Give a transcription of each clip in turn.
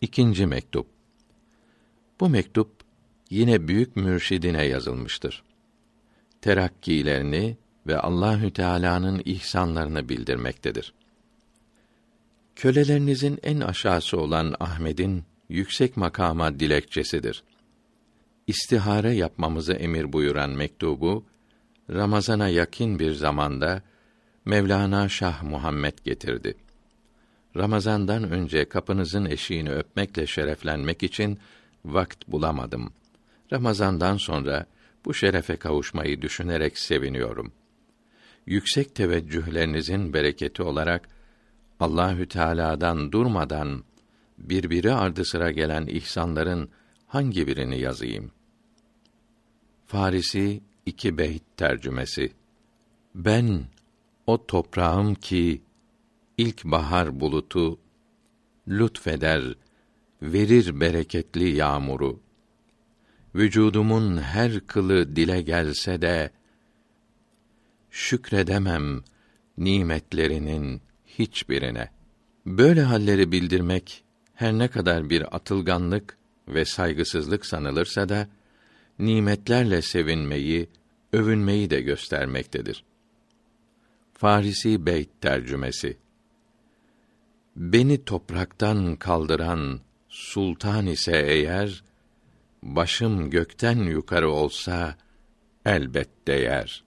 İkinci mektup. Bu mektup yine büyük mürşidine yazılmıştır. Terakkilerini ve Allahü Teala'nın ihsanlarını bildirmektedir. Kölelerinizin en aşağısı olan Ahmet'in yüksek makama dilekçesidir. İstihare yapmamızı emir buyuran mektubu Ramazana yakın bir zamanda Mevlana Şah Muhammed getirdi. Ramazandan önce kapınızın eşiğini öpmekle şereflenmek için vakt bulamadım. Ramazandan sonra bu şerefe kavuşmayı düşünerek seviniyorum. Yüksek teveccühlerinizin bereketi olarak Allahü Teala'dan durmadan birbiri ardı sıra gelen ihsanların hangi birini yazayım? Farisi iki beyt tercümesi. Ben o toprağım ki ilk bahar bulutu lütfeder, verir bereketli yağmuru. Vücudumun her kılı dile gelse de şükredemem nimetlerinin hiçbirine. Böyle halleri bildirmek her ne kadar bir atılganlık ve saygısızlık sanılırsa da nimetlerle sevinmeyi, övünmeyi de göstermektedir. Farisi Beyt tercümesi Beni topraktan kaldıran sultan ise eğer başım gökten yukarı olsa elbet değer.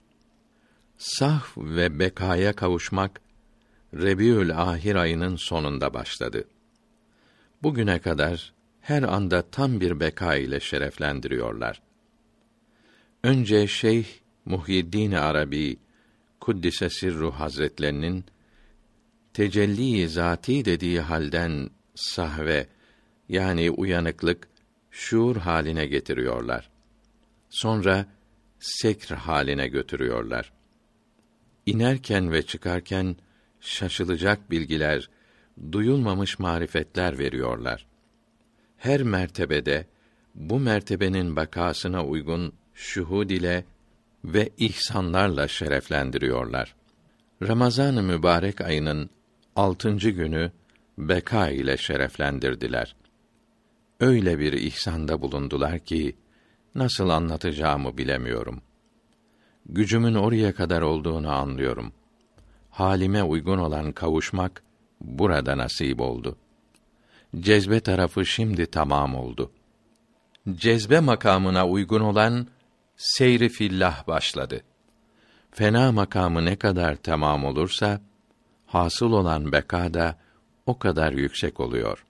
Sah ve bekaya kavuşmak Rebiül Ahir ayının sonunda başladı. Bugüne kadar her anda tam bir beka ile şereflendiriyorlar. Önce Şeyh Muhyiddin Arabi Kuddise Sirru Hazretlerinin tecelli zati dediği halden sahve yani uyanıklık şuur haline getiriyorlar. Sonra sekr haline götürüyorlar. İnerken ve çıkarken şaşılacak bilgiler, duyulmamış marifetler veriyorlar. Her mertebede bu mertebenin bakasına uygun şuhud ile ve ihsanlarla şereflendiriyorlar. Ramazan-ı mübarek ayının altıncı günü beka ile şereflendirdiler. Öyle bir ihsanda bulundular ki nasıl anlatacağımı bilemiyorum. Gücümün oraya kadar olduğunu anlıyorum. Halime uygun olan kavuşmak burada nasip oldu. Cezbe tarafı şimdi tamam oldu. Cezbe makamına uygun olan seyri fillah başladı. Fena makamı ne kadar tamam olursa, hasıl olan beka da o kadar yüksek oluyor.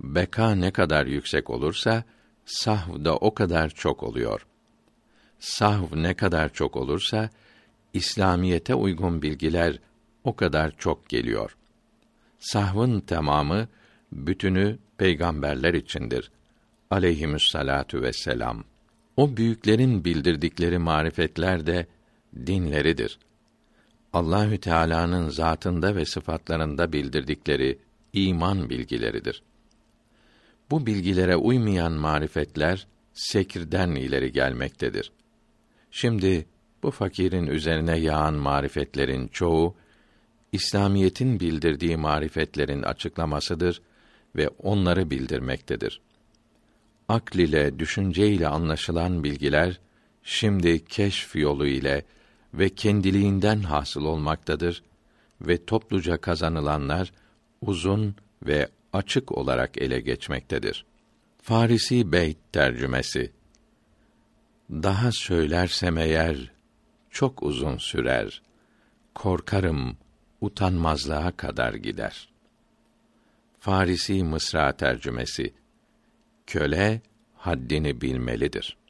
Beka ne kadar yüksek olursa sahv da o kadar çok oluyor. Sahv ne kadar çok olursa İslamiyete uygun bilgiler o kadar çok geliyor. Sahvın tamamı bütünü peygamberler içindir. Aleyhimüssalatu vesselam. O büyüklerin bildirdikleri marifetler de dinleridir. Allahü Teala'nın zatında ve sıfatlarında bildirdikleri iman bilgileridir. Bu bilgilere uymayan marifetler sekirden ileri gelmektedir. Şimdi bu fakirin üzerine yağan marifetlerin çoğu İslamiyetin bildirdiği marifetlerin açıklamasıdır ve onları bildirmektedir. Akl ile düşünce ile anlaşılan bilgiler şimdi keşf yolu ile ve kendiliğinden hasıl olmaktadır ve topluca kazanılanlar uzun ve açık olarak ele geçmektedir. Farisi Beyt tercümesi Daha söylersem eğer çok uzun sürer. Korkarım utanmazlığa kadar gider. Farisi Mısra tercümesi Köle haddini bilmelidir.